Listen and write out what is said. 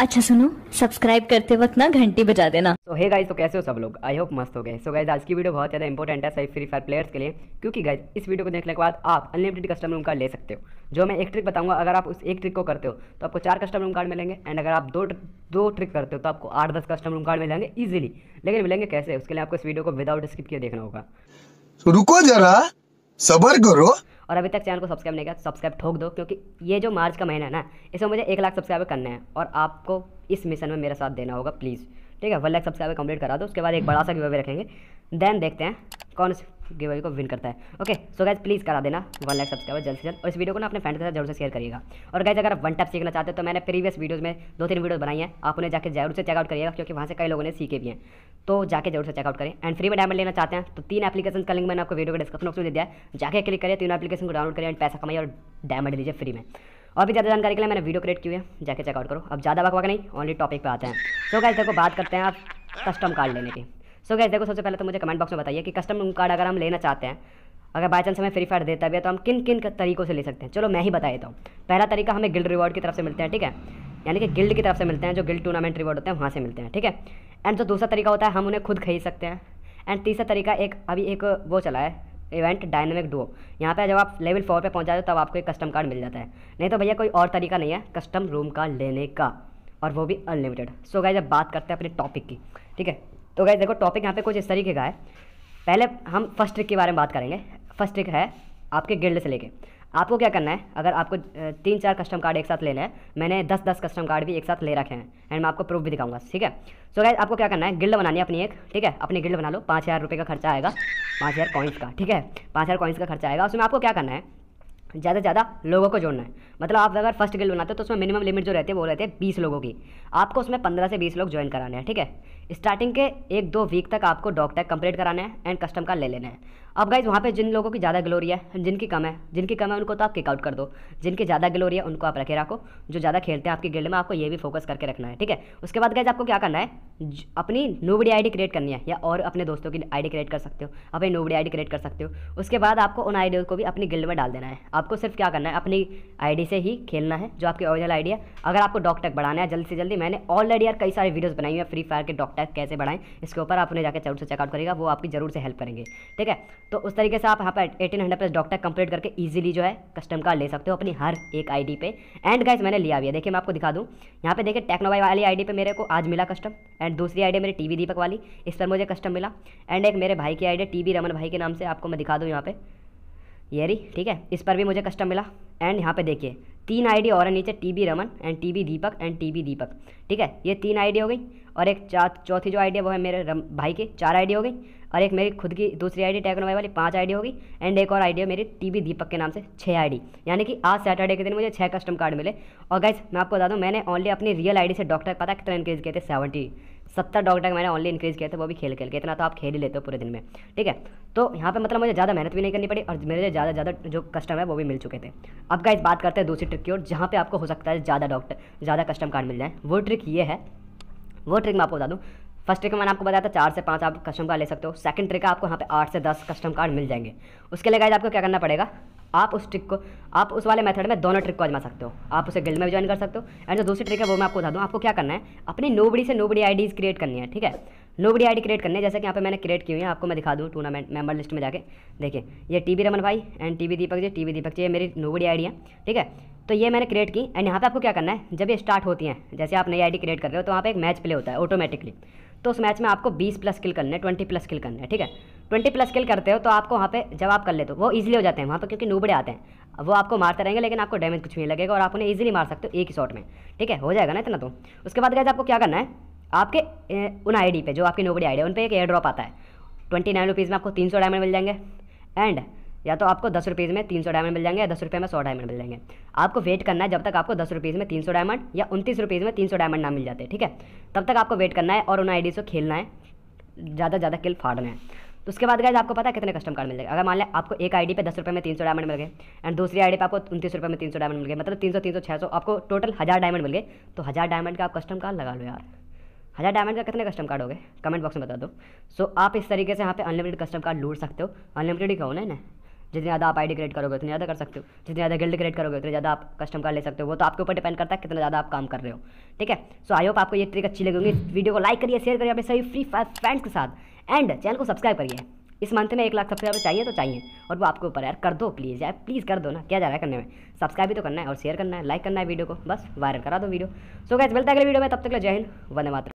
अच्छा सुनो सब्सक्राइब करते वक्त ना घंटी बजा देना तो हे गाइस तो कैसे हो सब लोग आई होप मस्त हो गए सो गाइस आज की वीडियो बहुत ज़्यादा इंपॉर्टेंट है सही फ्री फायर प्लेयर्स के लिए क्योंकि गाइस इस वीडियो को देखने के बाद आप अनलिमिटेड कस्टम रूम कार्ड ले सकते हो जो मैं एक ट्रिक बताऊंगा अगर आप उस एक ट्रिक को करते हो तो आपको चार कस्टम रूम कार्ड मिलेंगे एंड अगर आप दो दो ट्रिक करते हो तो आपको आठ दस कस्टम रूम कार्ड मिलेंगे ईजिली लेकिन मिलेंगे कैसे उसके लिए आपको इस वीडियो को विदाउट स्किप किया देखना होगा रुको जरा सबर करो और अभी तक चैनल को सब्सक्राइब नहीं किया तो सब्सक्राइब ठोक दो क्योंकि ये जो मार्च का महीना है ना इसमें मुझे एक लाख सब्सक्राइबर करना है और आपको इस मिशन में मेरा साथ देना होगा प्लीज़ ठीक है वन लाख सब्सक्राइबर कंप्लीट करा दो उसके बाद एक बड़ा सा गिवे रखेंगे देन देखते हैं कौन इस गिवे को विन करता है ओके सो गाइज प्लीज़ करा देना वन लाख सब्सक्राइबर जल्द से जल्द और इस वीडियो को ना अपने फ्रेंड के साथ जरूर से शेयर करिएगा और गाइज अगर आप वन टैप सीखना चाहते हो तो मैंने प्रीवियस वीडियोस में दो तीन वीडियोस बनाई हैं आप उन्हें जाकर जरूर से चेकआउट करिएगा क्योंकि वहाँ से कई लोगों ने सीखे भी हैं तो जाकर जरूर से चेकआउट करें एंड फ्री में डायमंड लेना चाहते हैं तो तीन एप्लीकेशन का लिंक मैंने आपको वीडियो को डिस्क्रिप्शन बॉक्स में दे दिया जाकर क्लिक करिए तीन एप्लीकेशन को डाउनलोड करें एंड पैसा कमाइए और डायमंड लीजिए फ्री में और भी ज़्यादा जानकारी के लिए मैंने वीडियो क्रिएट की है जाकर चेकआउट करो अब ज़्यादा वक्त नहीं ओनली टॉपिक पर आते हैं तो गाइज देखो बात करते हैं आप कस्टम कार्ड लेने की सो गैस देखो सबसे पहले तो मुझे कमेंट बॉक्स में बताइए कि कस्टम कार्ड अगर हम लेना चाहते हैं अगर बाई चांस हमें फ्री फायर देता भी है तो हम किन किन तरीकों से ले सकते हैं चलो मैं ही बता देता हूँ पहला तरीका हमें गिल्ड रिवॉर्ड की तरफ से मिलते हैं ठीक है यानी कि गिल्ड की तरफ से मिलते हैं जो गिल्ड टूर्नामेंट रिवॉर्ड होते हैं वहाँ से मिलते हैं ठीक है एंड जो दूसरा तरीका होता है हम उन्हें खुद खरीद सकते हैं एंड तीसरा तरीका एक अभी एक वो चला है इवेंट डायनेमिक डुओ यहाँ पे जब आप लेवल फोर पे पहुँच जाते हो तब आपको एक कस्टम कार्ड मिल जाता है नहीं तो भैया कोई और तरीका नहीं है कस्टम रूम कार्ड लेने का और वो भी अनलिमिटेड सो गए अब बात करते हैं अपने टॉपिक की ठीक है तो गाइज देखो टॉपिक यहाँ पे कुछ इस तरीके का है पहले हम फर्स्ट ट्रिक के बारे में बात करेंगे फर्स्ट ट्रिक है आपके गिल्ड से लेके आपको क्या करना है अगर आपको तीन चार कस्टम कार्ड एक साथ लेना है मैंने दस दस कस्टम कार्ड भी एक साथ ले रखे हैं एंड मैं आपको प्रूफ भी दिखाऊंगा ठीक है सो so गाइज आपको क्या करना है गिल्ड बनानी है अपनी एक ठीक है अपनी गिल्ड बना लो पाँच हज़ार रुपये का खर्चा आएगा पाँच हज़ार कॉइन्स का ठीक है पाँच हज़ार कॉइन्स का खर्चा आएगा उसमें आपको क्या करना है ज़्यादा से ज़्यादा लोगों को जोड़ना है मतलब आप अगर फर्स्ट गिल्ड बनाते हो तो उसमें मिनिमम लिमिट जो रहती है वो रहती है बीस लोगों की आपको उसमें पंद्रह से बीस लोग ज्वाइन कराने हैं ठीक है स्टार्टिंग के एक दो वीक तक आपको डॉक टैग कंप्लीट कराना है एंड कस्टम का ले लेना है अब गाइज वहाँ पे जिन लोगों की ज़्यादा ग्लोरी है जिनकी कम है जिनकी कम है उनको तो आप किकआउट कर दो जिनकी ज़्यादा ग्लोरी है उनको आप रखे रखो जो ज़्यादा खेलते हैं आपकी गिल्ड में आपको ये भी फोकस करके रखना है ठीक है उसके बाद गाइज आपको क्या करना है अपनी नोबड़ी डी क्रिएट करनी है या और अपने दोस्तों की डी क्रिएट कर सकते हो अपनी नोबड़ी डी क्रिएट कर सकते हो उसके बाद आपको उन डी को भी अपनी गिल्ड में डाल देना है आपको सिर्फ क्या करना है अपनी डी से ही खेलना है जो आपकी ओरिजिनल आईडी है अगर आपको डॉक टैक बढ़ाना है जल्दी से जल्दी मैंने ऑलरेडी यार कई सारी वीडियोज़ बनाई हुई है फ्री फायर के डॉक टैक कैसे बढ़ाएं इसके ऊपर आप उन्हें जाकर जरूर से चेकआउट करेगा वो आपकी जरूर से हेल्प करेंगे ठीक है तो उस तरीके से आप यहाँ पर eighteen hundred plus dog tag complete करके इजीली जो है कस्टम कार्ड ले सकते हो अपनी हर एक आईडी पे एंड गाइस मैंने लिया भी है देखिए मैं आपको दिखा दूँ यहाँ पे देखिए टेक्नोबाई वाली आईडी पे मेरे को आज मिला कस्टम एंड दूसरी आईडी मेरी टीवी दीपक वाली इस पर मुझे कस्टम मिला एंड एक मेरे भाई की आईडी टीवी रमन भाई के नाम से आपको मैं दिखा दूँ यहाँ पे येरी ठीक है इस पर भी मुझे कस्टम मिला एंड यहाँ पे देखिए तीन आईडी और नीचे TB Raman and TB Deepak and TB Deepak ठीक है ये तीन आईडी हो गई और एक चौथी जो आईडी वो है मेरे भाई की चार आईडी हो गई और एक मेरी खुद की दूसरी आईडी टेक्नोवाई वाली पाँच आईडी होगी एंड एक और आईडी है मेरी टीवी दीपक के नाम से छः आईडी यानी कि आज सैटरडे के दिन मुझे छः कस्टम कार्ड मिले और गैस मैं आपको बता दूँ मैंने ओनली अपनी रियल आईडी से डॉक्टर पता कितना इंक्रीज़ किए थे सेवेंटी सत्तर डॉक्टर मैंने ऑनली इंक्रीज़ किया था वो भी खेल खेल के इतना तो आप खेल ही लेते हो पूरे दिन में ठीक है तो यहाँ पे मतलब मुझे ज़्यादा मेहनत भी नहीं करनी पड़ी और मेरे ज़्यादा ज़्यादा जो कस्टम है वो भी मिल चुके थे अब का बात करते हैं दूसरी ट्रिक की और जहाँ पे आपको हो सकता है ज़्यादा डॉक्टर ज़्यादा कस्टम कार्ड मिल जाए वो ट्रिक ये है वो ट्रिक मैं आपको बता दूँ फर्स्ट ट्रिक मैंने आपको बताया था चार से पाँच आप कस्टम कार्ड ले सकते हो सेकंड ट्रिक आपको यहाँ पे आठ से दस कस्टम कार्ड मिल जाएंगे उसके लिए गाइज आपको क्या करना पड़ेगा आप उस ट्रिक को आप उस वाले मेथड में दोनों ट्रिक को आजमा सकते हो आप उसे गिल्ड में ज्वाइन कर सकते हो एंड जो दूसरी ट्रिक है वो मैं आपको बता दूँ आपको क्या करना है अपनी नोबड़ी से नोबड़ी आईडीज़ क्रिएट करनी है ठीक है लोबड़ी आई क्रिएट करने जैसे कि यहाँ पे मैंने क्रिएट की हुई है आपको मैं दिखा दूँ टूर्नामेंट मेंबर लिस्ट में जाके देखिए ये टीवी रमन भाई and TV Deepak ji TV Deepak ji ये मेरी नोबड़ी आई है ठीक है तो ये मैंने क्रिएट की एंड यहाँ पे आपको क्या करना है जब ये स्टार्ट होती हैं जैसे आप नई आई क्रिएट कर रहे हो तो वहाँ पर एक मैच प्ले होता है ऑटोमेटिकली तो उस मैच में आपको बीस प्लस किल करने है ट्वेंटी प्लस किल करना है ठीक है ट्वेंटी प्लस किल करते हो तो आपको वहाँ पे जब आप कर लेते हो वो ईजिली हो जाते हैं वहाँ पर क्योंकि नूबड़े आते हैं वो आपको मारते रहेंगे लेकिन आपको डैमेज कुछ नहीं लगेगा और आप उन्हें ईजिली मार सकते हो एक ही शॉट में ठीक है हो जाएगा ना इतना तो उसके बाद गए आपको क्या करना है आपके उन आई पे जो आपकी नोबडी आई डी उन पर एक एयर ड्रॉप आता है ट्वेंटी नाइन रुपीज़ में आपको तीन सौ डायमंड मिल जाएंगे एंड या तो आपको दस रुपीज़ में तीन सौ डायमंड मिल जाएंगे या दस रुपये में सौ डायमंड मिल जाएंगे आपको वेट करना है जब तक आपको दस रुपीज़ में तीन सौ डायमंड या उनतीस रुपीज़ में तीन सौ डायमंड ना मिल जाते ठीक है तब तक आपको वेट करना है और उन आई से खेलना है ज़्यादा ज़्यादा किल फाड़ना है तो उसके बाद गाइज आपको पता है कितने कस्टम कार्ड मिल जाएगा अगर मान लें आपको एक आईडी पे दस रुपये में तीन सौ डायमंड मिल गए एंड दूसरी आईडी पे आपको उनतीस रुपये में तीन सौ डायमंड मिल गए मतलब तीन सौ तीन सौ छः सौ आपको टोटल हज़ार डायमंड मिल गए तो हज़ार डायमंड का आप कस्टम कार्ड लगा लो यार हज़ार डायमंड का कितने कस्टम कार्ड हो गए कमेंट बॉक्स में बता दो सो so, आप इस तरीके से यहाँ पे अनलिमिटेड कस्टम कार्ड लूट सकते हो अनलिमिटेड ही कहो ना ना जितनी ज़्यादा आप आईडी क्रिएट करोगे उतनी ज़्यादा कर सकते हो जितनी ज़्यादा गिल्ड क्रिएट करोगे उतने ज़्यादा आप कस्टम कार्ड ले सकते हो वो तो आपके ऊपर डिपेंड करता है कितना ज़्यादा आप काम कर रहे हो ठीक है सो आई होप आपको ये ट्रिक अच्छी लगेगी वीडियो को लाइक करिए शेयर करिए अपने सभी फ्री फायर फ्रेंड्स के साथ एंड चैनल को सब्सक्राइब करिए इस मंथ में एक लाख सब्सक्राइबर चाहिए तो चाहिए और वो आपके ऊपर यार कर दो प्लीज़ यार प्लीज़ कर दो ना क्या जा रहा है करने में सब्सक्राइब भी तो करना है और शेयर करना है लाइक करना है वीडियो को बस वायरल करा दो वीडियो सो गैस मिलता है अगले वीडियो में तब तक जय हिंद वंदे मातरम